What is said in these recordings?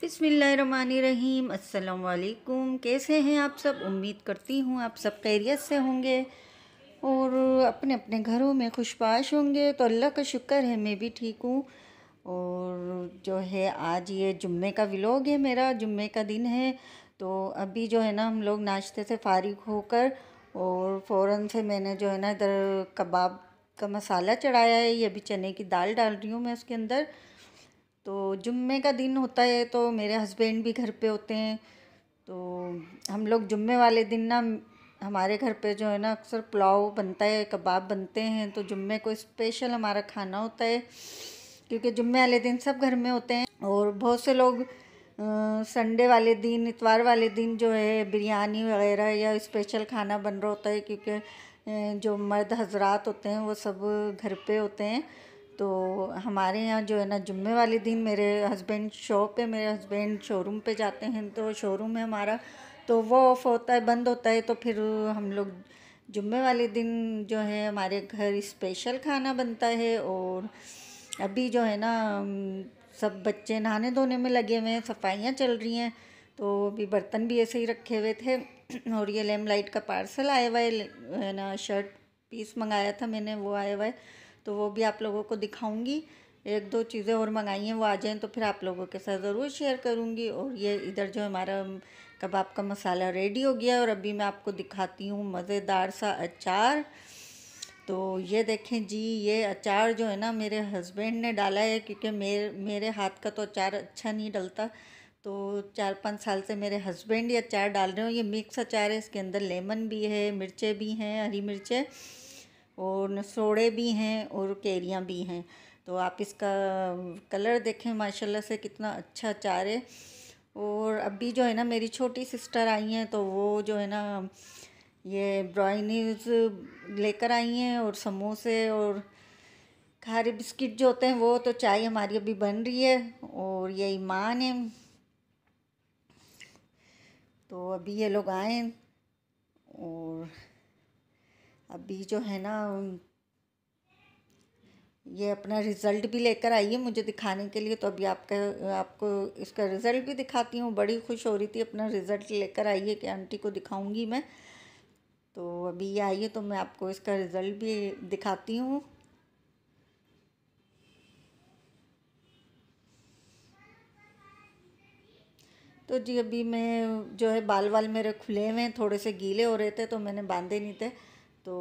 बिसमीम् असलकुम कैसे हैं आप सब उम्मीद करती हूँ आप सब खैरियत से होंगे और अपने अपने घरों में खुशपाश होंगे तो अल्लाह का शुक्र है मैं भी ठीक हूँ और जो है आज ये जुम्मे का विलोग है मेरा जुम्मे का दिन है तो अभी जो है ना हम लोग नाश्ते से फारिग होकर और फ़ौर से मैंने जो है ना इधर कबाब का मसाला चढ़ाया है ये अभी चने की दाल डाल रही हूँ मैं उसके अंदर तो जुम्मे का दिन होता है तो मेरे हस्बैंड भी घर पे होते हैं तो हम लोग जुम्मे वाले दिन ना हमारे घर पे जो है ना अक्सर पुलाव बनता है कबाब बनते हैं तो जुम्मे को स्पेशल हमारा खाना होता है क्योंकि जुम्मे वाले दिन सब घर में होते हैं और बहुत से लोग संडे वाले दिन इतवार वाले दिन जो है बिरयानी वगैरह या स्पेशल खाना बन रहा होता है क्योंकि जो मर्द हजरात होते हैं वो सब घर पे होते हैं तो हमारे यहाँ जो है ना जुम्मे वाले दिन मेरे हस्बैंड शॉप पे मेरे हस्बैंड शोरूम पे जाते हैं तो शोरूम है हमारा तो वो ऑफ होता है बंद होता है तो फिर हम लोग जुम्मे वाले दिन जो है हमारे घर स्पेशल खाना बनता है और अभी जो है ना सब बच्चे नहाने धोने में लगे हुए हैं सफाइयाँ चल रही हैं तो अभी बर्तन भी ऐसे ही रखे हुए थे और ये लेम लाइट का पार्सल आया हुआ है ना शर्ट पीस मंगाया था मैंने वो आया हुआ है तो वो भी आप लोगों को दिखाऊंगी एक दो चीज़ें और मंगाई हैं वो आ जाएँ तो फिर आप लोगों के साथ ज़रूर शेयर करूँगी और ये इधर जो हमारा कबाब का मसाला रेडी हो गया और अभी मैं आपको दिखाती हूँ मज़ेदार सा अचार तो ये देखें जी ये अचार जो है ना मेरे हस्बैंड ने डाला है क्योंकि मेरे मेरे हाथ का तो अचार अच्छा नहीं डलता तो चार पाँच साल से मेरे हस्बैंड ये अचार डाल रहे हो ये मिक्स अचार है इसके अंदर लेमन भी है मिर्चें भी हैं हरी मिर्चें और सोड़े भी हैं और कैरियाँ भी हैं तो आप इसका कलर देखें माशाल्लाह से कितना अच्छा चार है और अभी जो है ना मेरी छोटी सिस्टर आई हैं तो वो जो है ना ये ब्राइनीज लेकर आई हैं और समोसे और खारे बिस्किट जो होते हैं वो तो चाय हमारी अभी बन रही है और ये ईमान है तो अभी ये लोग आए और अभी जो है ना ये अपना रिज़ल्ट भी लेकर आई है मुझे दिखाने के लिए तो अभी आपका आपको इसका रिज़ल्ट भी दिखाती हूँ बड़ी खुश हो रही थी अपना रिज़ल्ट लेकर आई है कि आंटी को दिखाऊंगी मैं तो अभी ये आई है तो मैं आपको इसका रिज़ल्ट भी दिखाती हूँ तो जी अभी मैं जो है बाल वाल मेरे खुले हुए हैं थोड़े से गीले हो रहे थे तो मैंने बांधे नहीं थे तो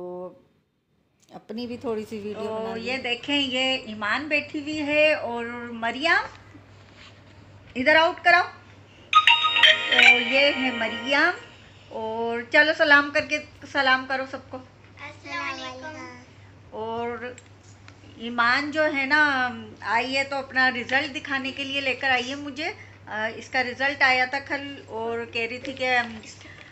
अपनी भी थोड़ी सी वीडियो तो ये देखें ये ईमान बैठी हुई है और मरियम इधर आउट कराओ तो ये है मरियम और चलो सलाम करके सलाम करो सबको और ईमान जो है ना आई है तो अपना रिज़ल्ट दिखाने के लिए लेकर आई है मुझे इसका रिज़ल्ट आया था कल और कह रही थी कि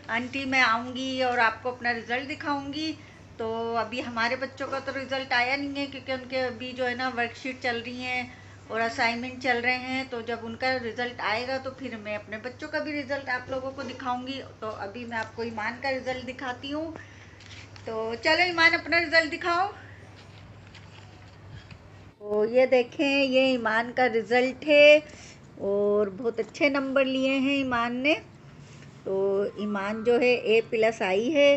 आंटी मैं आऊँगी और आपको अपना रिज़ल्ट दिखाऊँगी तो अभी हमारे बच्चों का तो रिज़ल्ट आया नहीं है क्योंकि उनके अभी जो है ना वर्कशीट चल रही हैं और असाइनमेंट चल रहे हैं तो जब उनका रिज़ल्ट आएगा तो फिर मैं अपने बच्चों का भी रिज़ल्ट आप लोगों को दिखाऊंगी तो अभी मैं आपको ईमान का रिज़ल्ट दिखाती हूँ तो चलो ईमान अपना रिज़ल्ट दिखाओ तो ये देखें ये ईमान का रिज़ल्ट है और बहुत अच्छे नंबर लिए हैं ईमान ने तो ईमान जो है ए प्लस आई है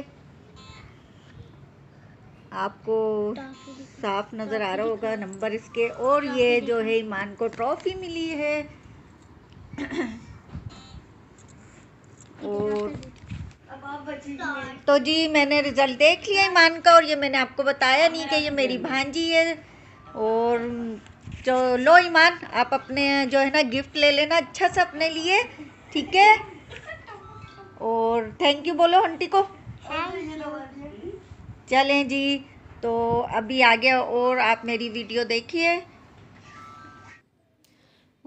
आपको साफ नज़र आ रहा होगा नंबर इसके और ये जो है ईमान को ट्रॉफी मिली है और तो जी मैंने रिज़ल्ट देख लिया ईमान का और ये मैंने आपको बताया नहीं कि ये मेरी भांजी है और जो लो ईमान आप अपने जो है ना गिफ्ट ले लेना अच्छा सा अपने लिए ठीक है और थैंक यू बोलो हंटी को चलें जी तो अभी आ गया और आप मेरी वीडियो देखिए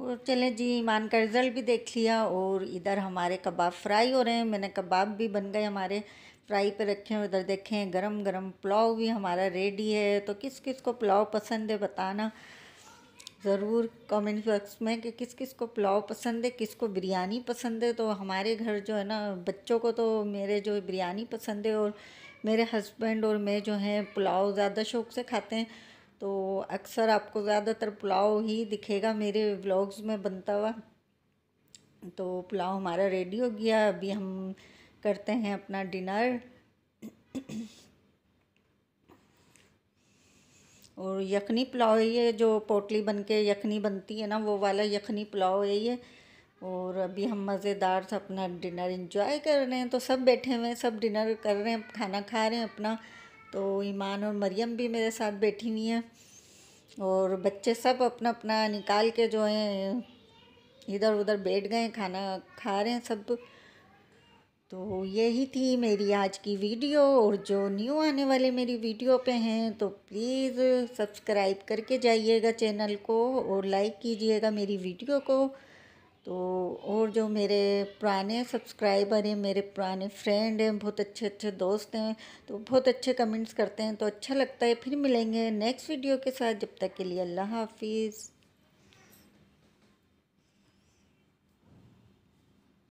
और चलें जी ईमान का रिज़ल्ट भी देख लिया और इधर हमारे कबाब फ्राई हो रहे हैं मैंने कबाब भी बन गए हमारे फ्राई पे रखे हैं उधर देखें गरम गरम पुलाव भी हमारा रेडी है तो किस किस को पुलाव पसंद है बताना ज़रूर कमेंट बॉक्स में कि किस किस को पुलाव पसंद है किस को बिरयानी पसंद है तो हमारे घर जो है ना बच्चों को तो मेरे जो बिरयानी पसंद है और मेरे हस्बैंड और मैं जो हैं पुलाव ज़्यादा शौक से खाते हैं तो अक्सर आपको ज़्यादातर पुलाव ही दिखेगा मेरे ब्लॉग्स में बनता हुआ तो पुलाव हमारा रेडी हो गया अभी हम करते हैं अपना डिनर और यखनी पुलाव है ये जो पोटली बन के यखनी बनती है ना वो वाला यखनी पुलाव है ये और अभी हम मज़ेदार सा अपना डिनर इंजॉय कर रहे हैं तो सब बैठे हुए हैं सब डिनर कर रहे हैं खाना खा रहे हैं अपना तो ईमान और मरियम भी मेरे साथ बैठी हुई हैं और बच्चे सब अपना अपना निकाल के जो हैं इधर उधर बैठ गए खाना खा रहे हैं सब तो यही थी मेरी आज की वीडियो और जो न्यू आने वाले मेरी वीडियो पे हैं तो प्लीज़ सब्सक्राइब करके जाइएगा चैनल को और लाइक कीजिएगा मेरी वीडियो को तो और जो मेरे पुराने सब्सक्राइबर हैं मेरे पुराने फ्रेंड हैं बहुत अच्छे अच्छे दोस्त हैं तो बहुत अच्छे कमेंट्स करते हैं तो अच्छा लगता है फिर मिलेंगे नेक्स्ट वीडियो के साथ जब तक के लिए अल्लाह हाफिज़